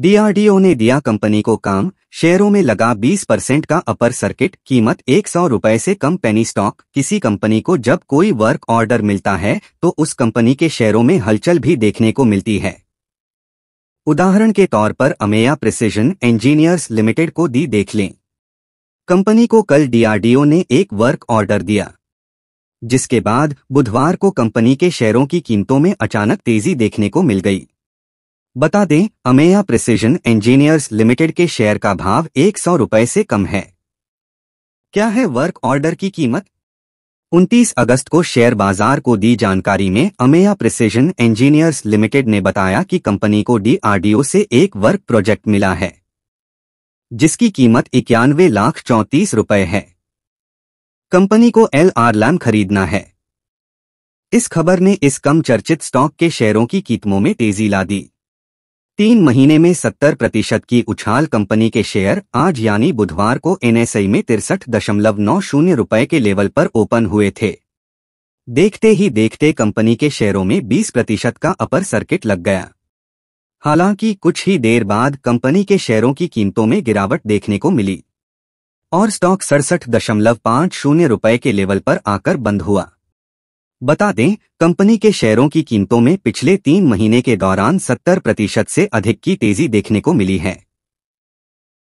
DRDO ने दिया company को काम शेयरों में लगा 20 परसेंट का अपर सर्किट कीमत एक सौ रुपए से कम पेनी स्टॉक किसी कंपनी को जब कोई वर्क ऑर्डर मिलता है तो उस कंपनी के शेयरों में हलचल भी देखने को मिलती है उदाहरण के तौर पर अमेया प्रिसिजन इंजीनियर्स लिमिटेड को दी देख लें कंपनी को कल डीआरडीओ ने एक वर्क ऑर्डर दिया जिसके बाद बुधवार को कंपनी के शेयरों की कीमतों में अचानक तेजी देखने को मिल गई बता दें अमेया प्रिसीजन इंजीनियर्स लिमिटेड के शेयर का भाव एक सौ रुपये से कम है क्या है वर्क ऑर्डर की कीमत 29 अगस्त को शेयर बाजार को दी जानकारी में अमेया प्रिसिजन इंजीनियर्स लिमिटेड ने बताया कि कंपनी को डीआरडीओ से एक वर्क प्रोजेक्ट मिला है जिसकी कीमत इक्यानवे लाख चौंतीस रुपये है कंपनी को एल आर लैम खरीदना है इस खबर ने इस कम चर्चित स्टॉक के शेयरों की कीमतों में तेजी ला दी तीन महीने में 70 प्रतिशत की उछाल कंपनी के शेयर आज यानी बुधवार को एनएसआई में तिरसठ दशमलव नौ शून्य रुपये के लेवल पर ओपन हुए थे देखते ही देखते कंपनी के शेयरों में 20 प्रतिशत का अपर सर्किट लग गया हालांकि कुछ ही देर बाद कंपनी के शेयरों की कीमतों में गिरावट देखने को मिली और स्टॉक सड़सठ दशमलव पांच शून्य रुपये के लेवल पर आकर बंद हुआ बता दें कंपनी के शेयरों की कीमतों में पिछले तीन महीने के दौरान 70 प्रतिशत से अधिक की तेजी देखने को मिली है